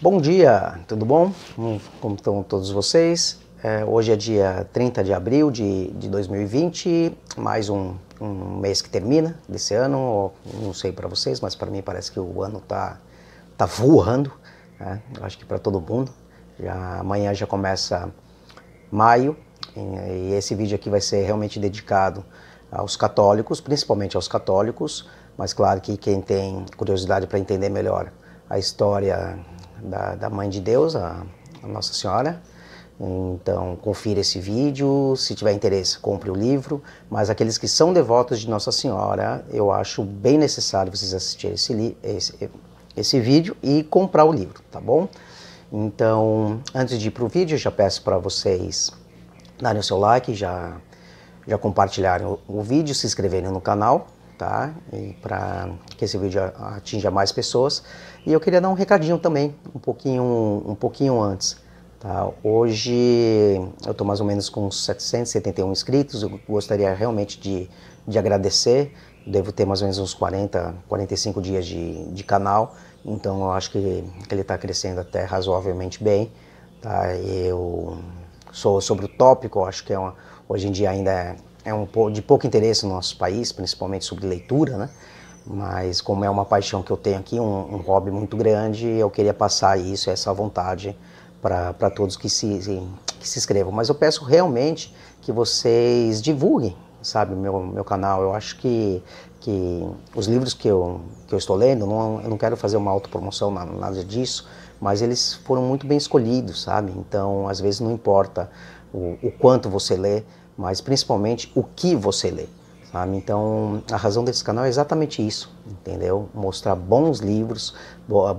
Bom dia, tudo bom? Como estão todos vocês? É, hoje é dia 30 de abril de, de 2020, mais um, um mês que termina desse ano. Não sei para vocês, mas para mim parece que o ano tá, tá voando. Né? Acho que para todo mundo. Já, amanhã já começa maio e, e esse vídeo aqui vai ser realmente dedicado aos católicos, principalmente aos católicos, mas claro que quem tem curiosidade para entender melhor a história da, da Mãe de Deus, a, a Nossa Senhora. Então, confira esse vídeo, se tiver interesse, compre o livro. Mas aqueles que são devotos de Nossa Senhora, eu acho bem necessário vocês assistirem esse, esse, esse vídeo e comprar o livro, tá bom? Então, antes de ir para o vídeo, já peço para vocês darem o seu like, já, já compartilharem o, o vídeo, se inscreverem no canal tá? E para que esse vídeo atinja mais pessoas. E eu queria dar um recadinho também, um pouquinho, um pouquinho antes. Tá, hoje eu estou mais ou menos com 771 inscritos, eu gostaria realmente de, de agradecer. Devo ter mais ou menos uns 40, 45 dias de, de canal, então eu acho que ele está crescendo até razoavelmente bem. Tá? Eu sou sobre o tópico, acho que é uma, hoje em dia ainda é, é um de pouco interesse no nosso país, principalmente sobre leitura, né? Mas como é uma paixão que eu tenho aqui, um, um hobby muito grande, eu queria passar isso, essa vontade para todos que se, que se inscrevam. Mas eu peço realmente que vocês divulguem, sabe, meu, meu canal. Eu acho que, que os livros que eu, que eu estou lendo, não, eu não quero fazer uma autopromoção, nada disso, mas eles foram muito bem escolhidos, sabe? Então, às vezes não importa o, o quanto você lê, mas principalmente o que você lê. Sabe? Então, a razão desse canal é exatamente isso, entendeu? Mostrar bons livros,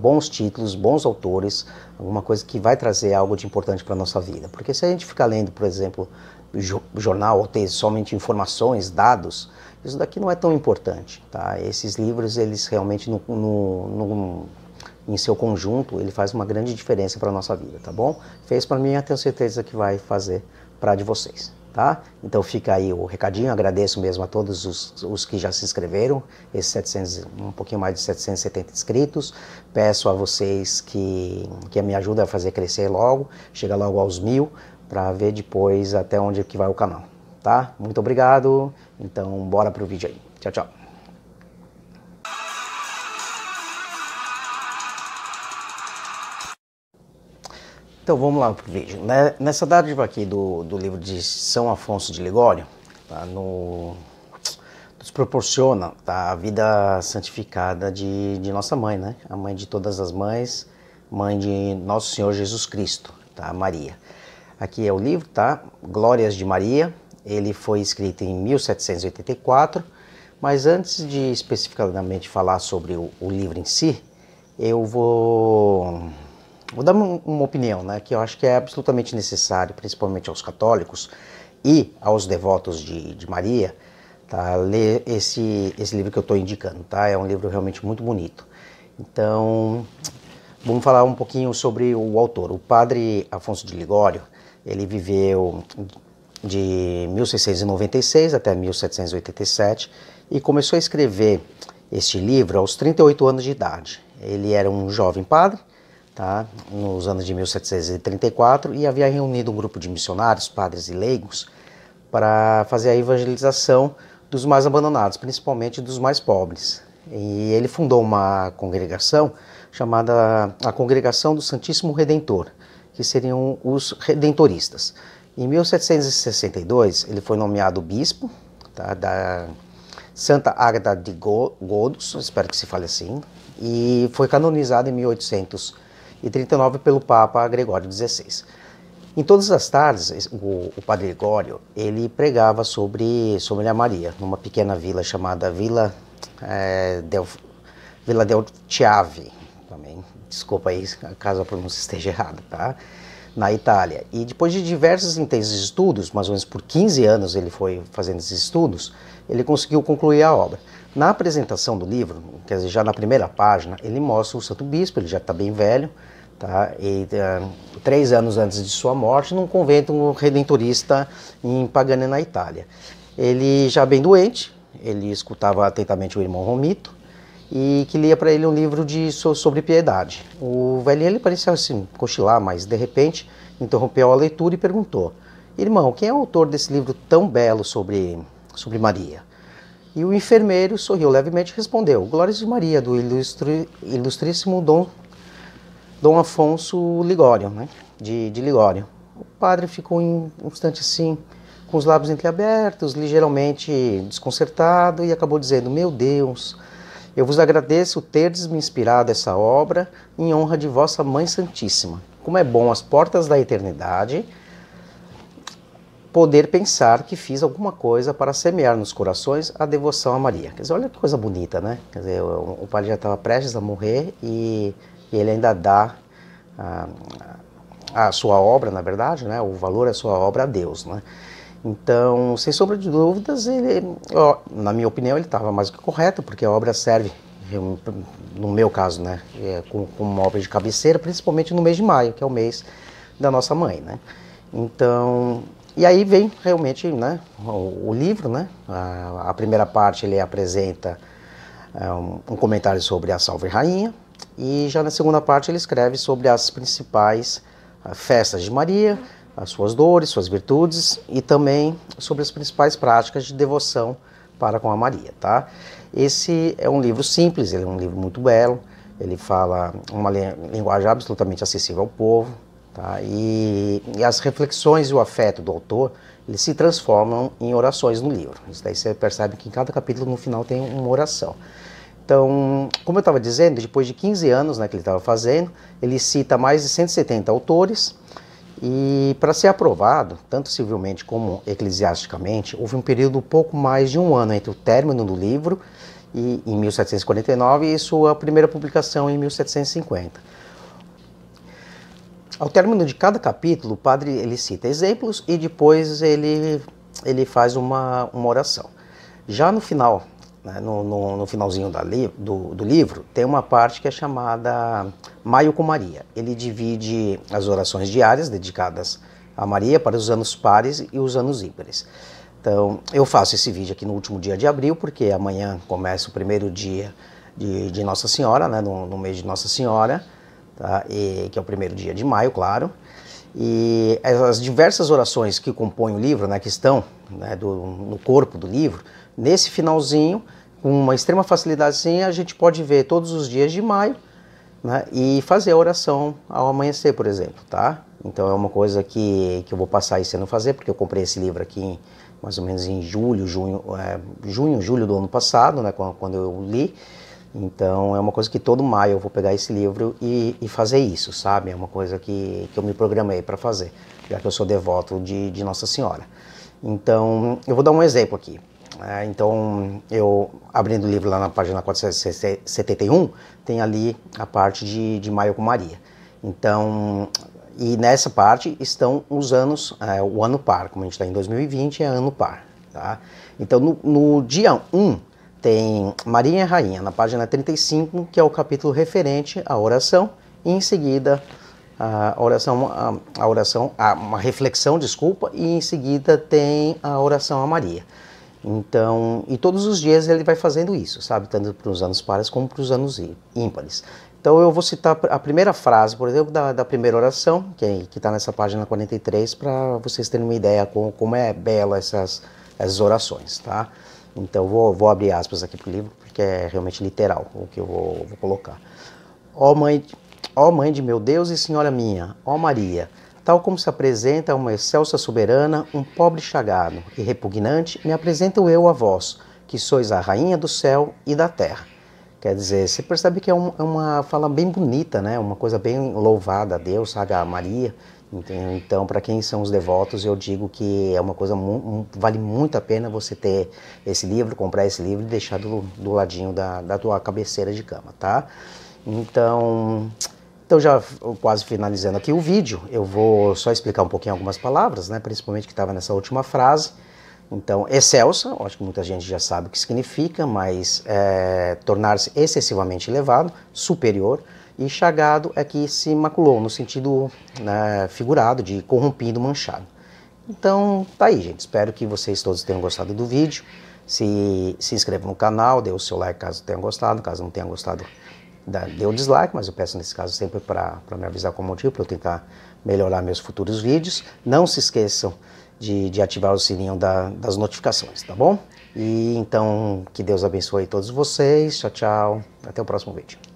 bons títulos, bons autores, alguma coisa que vai trazer algo de importante para nossa vida. Porque se a gente ficar lendo, por exemplo, jornal ou ter somente informações, dados, isso daqui não é tão importante, tá? Esses livros, eles realmente, no, no, no em seu conjunto, ele faz uma grande diferença para nossa vida, tá bom? Fez para mim, eu tenho certeza que vai fazer para de vocês. Tá? Então fica aí o recadinho, agradeço mesmo a todos os, os, que já se inscreveram, esses 700, um pouquinho mais de 770 inscritos. Peço a vocês que, que me ajudem a fazer crescer logo, chega logo aos mil, para ver depois até onde que vai o canal, tá? Muito obrigado, então bora pro vídeo aí. Tchau, tchau. Então vamos lá, para o vídeo. Nessa dádiva aqui do, do livro de São Afonso de Ligório, tá, no, nos proporciona tá, a vida santificada de, de nossa mãe, né? A mãe de todas as mães, mãe de nosso Senhor Jesus Cristo, tá? Maria. Aqui é o livro, tá? Glórias de Maria. Ele foi escrito em 1784, mas antes de especificadamente falar sobre o, o livro em si, eu vou Vou dar uma, opinião, né, que eu acho que é absolutamente necessário, principalmente aos católicos e aos devotos de, de Maria, tá, ler esse, esse livro que eu estou indicando. Tá? É um livro realmente muito bonito. Então, vamos falar um pouquinho sobre o autor. O padre Afonso de Ligório, ele viveu de 1696 até 1787 e começou a escrever este livro aos 38 anos de idade. Ele era um jovem padre tá? nos anos de 1734 e havia reunido um grupo de missionários, padres e leigos para fazer a evangelização dos mais abandonados, principalmente dos mais pobres. E ele fundou uma congregação chamada a Congregação do Santíssimo Redentor, que seriam os redentoristas. Em 1762, ele foi nomeado bispo tá, da Santa Ágata de Godos, espero que se fale assim, e foi canonizado em 1800 e 39 pelo Papa Gregório XVI. Em todas as tardes, o, o, Padre Gregório ele pregava sobre sobre a Maria numa pequena vila chamada Vila é, Del, Vila del Chiave, também. Desculpa aí caso a pronúncia esteja errada, tá? Na Itália. E depois de diversos intensos estudos, mais ou menos por 15 anos ele foi fazendo esses estudos, ele conseguiu concluir a obra. Na apresentação do livro, quer dizer, já na primeira página, ele mostra o Santo Bispo, ele já está bem velho, Tá? E é, três anos antes de sua morte, num convento redentorista em Pagani, na Itália. Ele já bem doente, ele escutava atentamente o irmão Romito e que lia para ele um livro de, sobre piedade. O velhinho ele parecia assim, cochilar, mas de repente interrompeu a leitura e perguntou: Irmão, quem é o autor desse livro tão belo sobre, sobre Maria? E o enfermeiro sorriu levemente e respondeu: Glórias de Maria, do ilustri, ilustríssimo Dom Dom Afonso Ligório, né? De, de Ligório. O padre ficou um instante assim, com os lábios entreabertos, ligeiramente desconcertado, e acabou dizendo: Meu Deus, eu vos agradeço terdes me inspirado essa obra em honra de vossa Mãe Santíssima. Como é bom às portas da eternidade poder pensar que fiz alguma coisa para semear nos corações a devoção a Maria. Quer dizer, olha que coisa bonita, né? Quer dizer, o, o padre já estava prestes a morrer e e ele ainda dá a, ah, a sua obra, na verdade, né, o valor da sua obra a Deus. Né? Então, sem sombra de dúvidas, ele, ó, na minha opinião, ele estava mais que correto, porque a obra serve, no meu caso, né, é, como, uma obra de cabeceira, principalmente no mês de maio, que é o mês da nossa mãe. Né? Então, e aí vem realmente né, o, o livro, né? A, a, primeira parte ele apresenta ah, um, um comentário sobre a Salve Rainha, e já na segunda parte ele escreve sobre as principais eh, festas de Maria, as suas dores, suas virtudes e também sobre as principais práticas de devoção para com a Maria, tá? Esse é um livro simples, ele é um livro muito belo, ele fala uma linguagem absolutamente acessível ao povo, tá? E, e as reflexões e o afeto do autor, eles se transformam em orações no livro. Isso daí você percebe que em cada capítulo no final tem uma oração. Então, como eu estava dizendo, depois de 15 anos né, que ele estava fazendo, ele cita mais de 170 autores e para ser aprovado, tanto civilmente como eclesiasticamente, houve um período pouco mais de um ano entre o término do livro e, em 1749 e sua primeira publicação em 1750. Ao término de cada capítulo, o padre ele cita exemplos e depois ele, ele faz uma, uma oração. Já no final né? No, no, no, finalzinho li do, do, livro, tem uma parte que é chamada Maio com Maria. Ele divide as orações diárias dedicadas a Maria para os anos pares e os anos ímpares. Então, eu faço esse vídeo aqui no último dia de abril, porque amanhã começa o primeiro dia de, de Nossa Senhora, né? no, no mês de Nossa Senhora, tá? e, que é o primeiro dia de maio, claro. E as diversas orações que compõem o livro, né, que estão né, do, no corpo do livro, nesse finalzinho, com uma extrema facilidade, assim, a gente pode ver todos os dias de maio né, e fazer a oração ao amanhecer, por exemplo, tá? Então é uma coisa que, que eu vou passar aí sendo fazer, porque eu comprei esse livro aqui em, mais ou menos em julho, junho, é, junho, julho do ano passado, né, quando eu li. Então é uma coisa que todo maio eu vou pegar esse livro e, e fazer isso, sabe? É uma coisa que, que eu me programei para fazer, já que eu sou devoto de, de, Nossa Senhora. Então eu vou dar um exemplo aqui. É, então eu abrindo o livro lá na página 471 tem ali a parte de, de maio com Maria. Então e nessa parte estão os anos, é, o ano par, como a gente está em 2020 é ano par, tá? Então no, no dia 1 um, tem Maria Rainha, na página 35, que é o capítulo referente à oração, e em seguida a oração, a, a oração, a, uma reflexão, desculpa, e em seguida tem a oração a Maria. Então, e todos os dias ele vai fazendo isso, sabe? Tanto para os anos pares como para os anos ímpares. Então eu vou citar a primeira frase, por exemplo, da, da primeira oração, que é, está nessa página 43, para vocês terem uma ideia como, como é bela essas, essas orações, tá? Então vou, vou abrir aspas aqui para o livro, porque é realmente literal o que eu vou, vou colocar. Ó oh, mãe, oh, mãe de meu Deus e Senhora minha, ó oh, Maria, tal como se apresenta uma excelsa soberana, um pobre chagado e repugnante, me apresento eu a vós, que sois a rainha do céu e da terra. Quer dizer, você percebe que é, um, é uma fala bem bonita, né? Uma coisa bem louvada a Deus, sabe? A Maria então, para quem são os devotos, eu digo que é uma coisa mu vale muito a pena você ter esse livro, comprar esse livro e deixar do, do ladinho da, da tua cabeceira de cama, tá? Então, então já quase finalizando aqui o vídeo, eu vou só explicar um pouquinho algumas palavras, né? Principalmente que estava nessa última frase. Então, excelsa, acho que muita gente já sabe o que significa, mas é, tornar-se excessivamente elevado, superior, e chagado é que se maculou, no sentido né, figurado de corrompido, manchado. Então, tá aí, gente. Espero que vocês todos tenham gostado do vídeo. Se, se inscreva no canal, dê o seu like caso tenha gostado, caso não tenha gostado, dê o dislike, mas eu peço nesse caso sempre para me avisar com motivo, para eu tentar melhorar meus futuros vídeos. Não se esqueçam de, de ativar o sininho da, das notificações, tá bom? E então, que Deus abençoe todos vocês. Tchau, tchau. Até o próximo vídeo.